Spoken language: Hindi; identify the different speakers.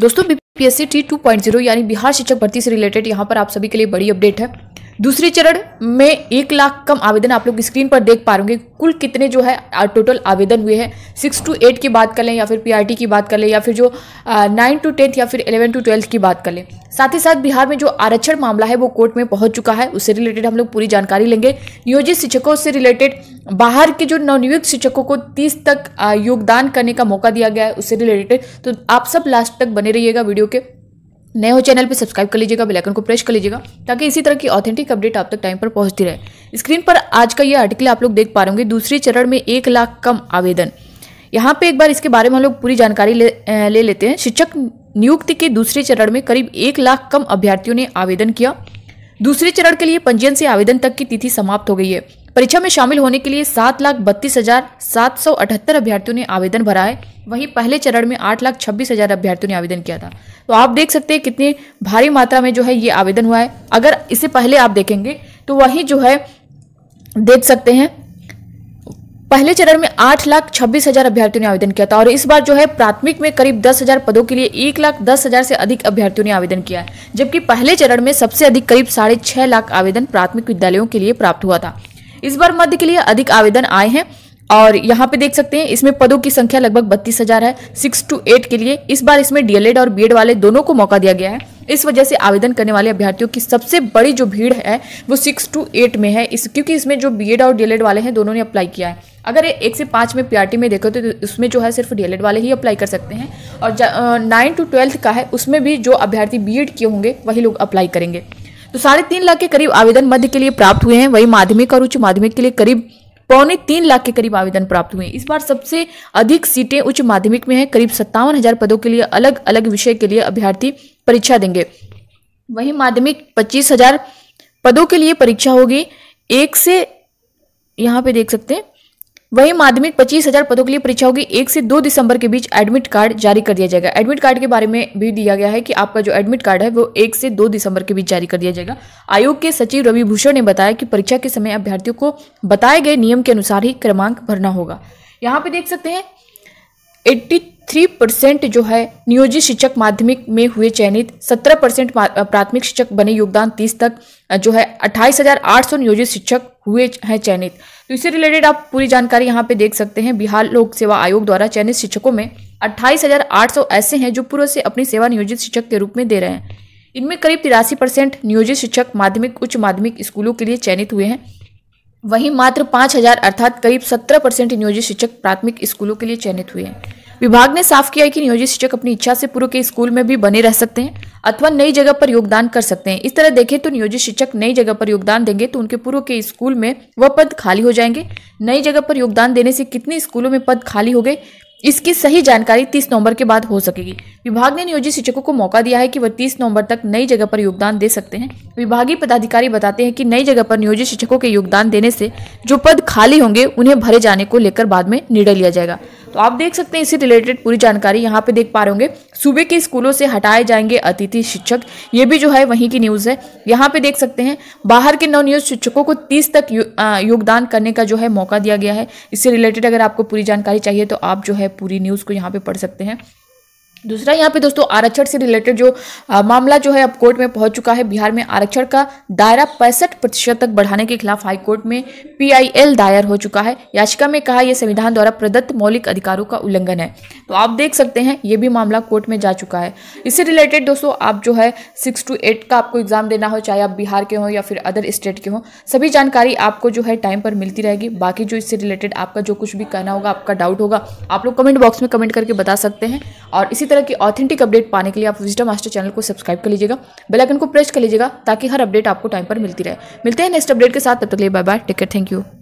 Speaker 1: दोस्तों बीपीएससी टी जीरो यानी बिहार शिक्षक भर्ती से रिलेटेड यहाँ पर आप सभी के लिए बड़ी अपडेट है दूसरे चरण में एक लाख कम आवेदन आप लोग स्क्रीन पर देख पा रहे कुल कितने जो है टोटल आवेदन हुए हैं सिक्स टू एट की बात कर लें या फिर पीआरटी की बात कर लें या फिर जो नाइन टू टेंथ या फिर इलेवन टू ट्वेल्थ की बात कर लें साथ ही साथ बिहार में जो आरक्षण मामला है वो कोर्ट में पहुंच चुका है उससे रिलेटेड हम लोग पूरी जानकारी लेंगे नियोजित शिक्षकों से रिलेटेड बाहर के जो नवनियुक्त शिक्षकों को तीस तक योगदान करने का मौका दिया गया है उससे रिलेटेड तो आप सब लास्ट तक बने रहिएगा वीडियो के नए हो चैनल पर सब्सक्राइब कर लीजिएगा बेल आइकन को प्रेस कर लीजिएगा ताकि इसी तरह की ऑथेंटिक अपडेट आप तक टाइम पर पहुंचती रहे स्क्रीन पर आज का ये आर्टिकल आप लोग देख पा रहे होंगे दूसरे चरण में एक लाख कम आवेदन यहाँ पे एक बार इसके बारे में हम लोग पूरी जानकारी ले, ले लेते हैं शिक्षक नियुक्ति के दूसरे चरण में करीब एक लाख कम अभ्यर्थियों ने आवेदन किया दूसरे चरण के लिए पंजीयन से आवेदन तक की तिथि समाप्त हो गई है परीक्षा में शामिल होने के लिए सात लाख बत्तीस हजार सात सौ अठहत्तर अभ्यर्थियों ने आवेदन भरा है वहीं पहले चरण में आठ लाख छब्बीस हजार अभ्यर्थियों ने आवेदन किया था तो आप देख सकते हैं कितनी भारी मात्रा में जो है ये आवेदन हुआ है अगर इससे पहले आप देखेंगे तो वही जो है देख सकते हैं पहले चरण में आठ लाख छब्बीस हजार अभ्यर्थियों ने आवेदन किया था और इस बार जो है प्राथमिक में करीब दस हजार पदों के लिए एक लाख दस हजार से अधिक अभ्यर्थियों ने आवेदन किया है जबकि पहले चरण में सबसे अधिक करीब साढ़े छह लाख आवेदन प्राथमिक विद्यालयों के लिए प्राप्त हुआ था इस बार मध्य के लिए अधिक आवेदन आए हैं और यहाँ पे देख सकते हैं इसमें पदों की संख्या लगभग बत्तीस हजार है सिक्स टू एट के लिए इस बार इसमें डीएलएड और बीएड वाले दोनों को मौका दिया गया है इस वजह से आवेदन करने वाले अभ्यर्थियों की सबसे बड़ी जो भीड़ है वो सिक्स टू एट में है इस क्योंकि इसमें जो बीएड और डीएलएड वाले हैं दोनों ने अप्लाई किया है अगर एक से पाँच में पीआरटी में देखो तो उसमें जो है सिर्फ डीएलएड वाले ही अप्लाई कर सकते हैं और नाइन टू ट्वेल्थ का है उसमें भी जो अभ्यर्थी बी किए होंगे वही लोग अप्लाई करेंगे तो साढ़े तीन लाख के करीब आवेदन मध्य के लिए प्राप्त हुए हैं वही माध्यमिक और उच्च माध्यमिक के लिए करीब पौने तीन लाख के करीब आवेदन प्राप्त हुए इस बार सबसे अधिक सीटें उच्च माध्यमिक में है करीब सत्तावन हजार पदों के लिए अलग अलग विषय के लिए अभ्यर्थी परीक्षा देंगे वही माध्यमिक पच्चीस हजार पदों के लिए परीक्षा होगी एक से यहाँ पे देख सकते हैं वहीं माध्यमिक पच्चीस हजार पदों के लिए परीक्षाओं की एक से दो दिसंबर के बीच एडमिट कार्ड जारी कर दिया जाएगा एडमिट कार्ड के बारे में भी दिया गया है कि आपका जो एडमिट कार्ड है वो एक से दो दिसंबर के बीच जारी कर दिया जाएगा आयोग के सचिव रवि भूषण ने बताया कि परीक्षा के समय अभ्यर्थियों को बताए गए नियम के अनुसार ही क्रमांक भरना होगा यहाँ पे देख सकते हैं एट्टी थ्री परसेंट जो है नियोजित शिक्षक माध्यमिक में हुए चयनित सत्रह परसेंट प्राथमिक शिक्षक बने योगदान तीस तक जो है अट्ठाईस हजार आठ सौ नियोजित शिक्षक हुए हैं चयनित तो इससे रिलेटेड आप पूरी जानकारी यहाँ पे देख सकते हैं बिहार लोक सेवा आयोग द्वारा चयनित शिक्षकों में अट्ठाईस हजार आठ सौ ऐसे हैं जो पूर्व से अपनी सेवा नियोजित शिक्षक के रूप में दे रहे हैं इनमें करीब तिरासी परसेंट नियोजित शिक्षक माध्यमिक उच्च माध्यमिक स्कूलों के लिए चयनित हुए हैं वहीं मात्र पाँच हजार अर्थात करीब सत्रह परसेंट नियोजित शिक्षक प्राथमिक स्कूलों के लिए चयनित हुए हैं विभाग ने साफ किया है कि नियोजित शिक्षक अपनी इच्छा से पूर्व के स्कूल में भी बने रह सकते हैं अथवा नई जगह पर योगदान कर सकते हैं इस तरह देखें तो नियोजित शिक्षक नई जगह पर योगदान देंगे तो उनके पूर्व के स्कूल में वह पद खाली हो जाएंगे नई जगह पर योगदान देने से कितने स्कूलों में पद खाली हो गए इसकी सही जानकारी 30 नवंबर के बाद हो सकेगी विभाग ने नियोजित शिक्षकों को मौका दिया है कि वह 30 नवंबर तक नई जगह पर योगदान दे सकते हैं विभागीय पदाधिकारी बताते हैं कि नई जगह पर नियोजित शिक्षकों के योगदान देने से जो पद खाली होंगे उन्हें भरे जाने को लेकर बाद में निर्णय लिया जाएगा तो आप देख सकते हैं इससे रिलेटेड पूरी जानकारी यहाँ पे देख पा रहे होंगे सूबे के स्कूलों से हटाए जाएंगे अतिथि शिक्षक ये भी जो है वहीं की न्यूज़ है यहाँ पे देख सकते हैं बाहर के नवनियोजित शिक्षकों को तीस तक यो, आ, योगदान करने का जो है मौका दिया गया है इससे रिलेटेड अगर आपको पूरी जानकारी चाहिए तो आप जो है पूरी न्यूज़ को यहाँ पर पढ़ सकते हैं दूसरा यहाँ पे दोस्तों आरक्षण से रिलेटेड जो आ, मामला जो है अब कोर्ट में पहुंच चुका है बिहार में आरक्षण का दायरा पैंसठ प्रतिशत तक बढ़ाने के खिलाफ हाईकोर्ट में पीआईएल दायर हो चुका है याचिका में कहा यह संविधान द्वारा प्रदत्त मौलिक अधिकारों का उल्लंघन है तो आप देख सकते हैं ये भी मामला कोर्ट में जा चुका है इससे रिलेटेड दोस्तों आप जो है सिक्स टू एट का आपको एग्जाम देना हो चाहे आप बिहार के हों या फिर अदर स्टेट के हों सभी जानकारी आपको जो है टाइम पर मिलती रहेगी बाकी जो इससे रिलेटेड आपका जो कुछ भी कहना होगा आपका डाउट होगा आप लोग कमेंट बॉक्स में कमेंट करके बता सकते हैं और इसी तरह की ऑथेंटिक अपडेट पाने के लिए आप विजिटा मास्टर चैनल को सब्सक्राइब कर लीजिएगा बेलाइकन को प्रेस कर लीजिएगा ताकि हर अपडेट आपको टाइम पर मिलती रहे मिलते हैं नेक्स्ट अपडेट के साथ तब तक लिए bye bye take care thank you